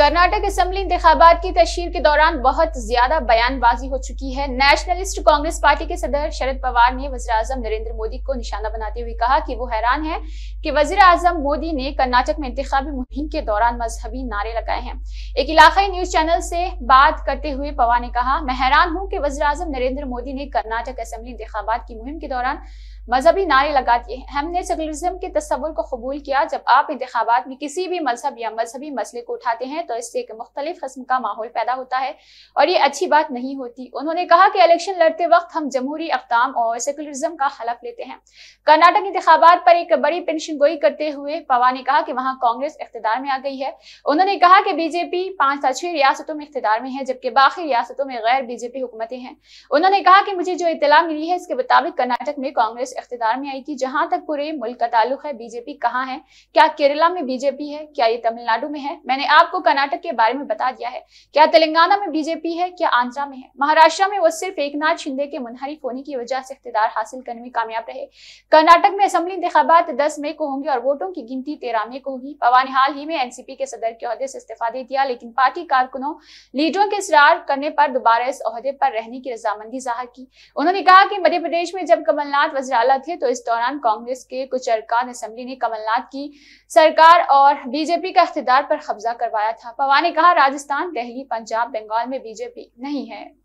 Karnataka assembly इंतबात की तशहर के दौरान बहुत ज्यादा बयानबाजी हो चुकी है नेशनलिस्ट कांग्रेस पार्टी के सदर शरद पवार ने वजी अजम नरेंद्र मोदी को निशाना बनाते हुए कहा कि वो हैरान है कि वजी अजम मोदी ने कर्नाटक में इंतबी मुहिम के दौरान मजहबी नारे लगाए हैं एक इलाकाई न्यूज चैनल से बात करते हुए पवार ने कहा मैं हैरान हूँ कि वजी अजम नरेंद्र मोदी ने कर्नाटक असम्बली इंतबात की मुहिम के दौरान मजहबी नारे लगा दिए हमने सेकुलरिज्म के तस्वुर को कबूल किया जब आप इंतबात में किसी भी मजहब या मजहबी मसले को उठाते हैं तो इससे एक मुख्तलिफ कस्म का माहौल पैदा होता है और ये अच्छी बात नहीं होती उन्होंने कहा कि इलेक्शन लड़ते वक्त हम जमहूरी अकदाम और सेकुलरिज्म का हलफ लेते हैं कर्नाटक इंतबात पर एक बड़ी पेंशन गोई करते हुए पवा ने कहा कि वहाँ कांग्रेस इकतदार में आ गई है उन्होंने कहा कि बीजेपी पांच सा छह रियासतों में इकतदार में है जबकि बाकी रियासतों में गैर बीजेपी हुकूमतें हैं उन्होंने कहा कि मुझे जो इतला मिली है इसके मुताबिक कर्नाटक में कांग्रेस इकतदार में आई कि जहां तक पूरे मुल्क का ताल्लुक है बीजेपी कहाँ है क्या केरला में बीजेपी है क्या ये तमिलनाडु में है मैंने आपको कर्नाटक के बारे में बता दिया है क्या तेलंगाना में बीजेपी है क्या आंध्रा में है महाराष्ट्र में वो सिर्फ एक शिंदे के मुनहरिफ होने की वजह से इकतदार हासिल करने में कामयाब रहे कर्नाटक में असम्बली इंतबात दस मई को होंगे और वोटों की गिनती तेरह मई को होगी पवान हाल ही में एनसीपी के सदर के अहदे से इस्तीफा दे दिया लेकिन पार्टी कारकुनों लीडरों के इसरार करने पर दोबारा इस अहदे पर रहने की रजामंदी जाहिर की उन्होंने कहा कि मध्य प्रदेश में जब कमलनाथ वजी डाला थे तो इस दौरान कांग्रेस के कुछ अरकान असम्बली ने कमलनाथ की सरकार और बीजेपी का इकतदार पर कब्जा करवाया था पवार ने कहा राजस्थान दिल्ली पंजाब बंगाल में बीजेपी नहीं है